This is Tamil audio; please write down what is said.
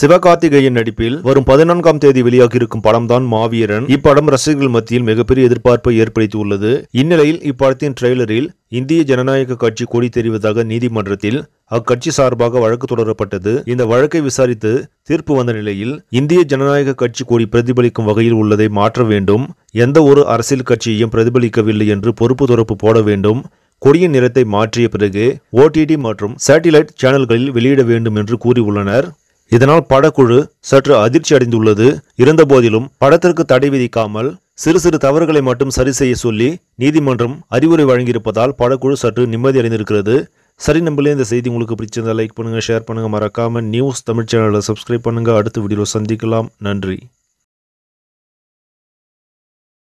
சிவகார்த்திகேயன் நடிப்பில் வரும் பதினான்காம் தேதி வெளியாகியிருக்கும் படம் தான் மாவீரன் இப்படம் ரசிகர்கள் மத்தியில் மிகப்பெரிய எதிர்பார்ப்பை ஏற்படுத்தி உள்ளது இந்நிலையில் இப்படத்தின் ட்ரெய்லரில் இந்திய ஜனநாயக கட்சி கொடி தெரிவதாக நீதிமன்றத்தில் அக்கட்சி சார்பாக வழக்கு தொடரப்பட்டது இந்த வழக்கை விசாரித்து தீர்ப்பு வந்த நிலையில் இந்திய ஜனநாயக கட்சி கொடி பிரதிபலிக்கும் வகையில் உள்ளதை மாற்ற வேண்டும் எந்த ஒரு அரசியல் கட்சியையும் பிரதிபலிக்கவில்லை என்று பொறுப்பு தொடர்பு போட வேண்டும் கொடியின் நிறத்தை மாற்றிய பிறகு ஓடிடி மற்றும் சேட்டிலைட் சேனல்களில் வெளியிட வேண்டும் என்று கூறியுள்ளனர் இதனால் படக்குழு சற்று அதிர்ச்சி அடைந்துள்ளது இருந்தபோதிலும் படத்திற்கு தடை விதிக்காமல் சிறு சிறு தவறுகளை மட்டும் சரி செய்ய சொல்லி நீதிமன்றம் அறிவுரை வழங்கியிருப்பதால் படக்குழு சற்று நிம்மதி அடைந்திருக்கிறது சரி நம்பளே இந்த செய்தி உங்களுக்கு பிடிச்சிருந்தால் லைக் பண்ணுங்கள் ஷேர் பண்ணுங்கள் மறக்காமல் நியூஸ் தமிழ் சேனலில் சப்ஸ்கிரைப் பண்ணுங்கள் அடுத்த வீடியோவில் சந்திக்கலாம் நன்றி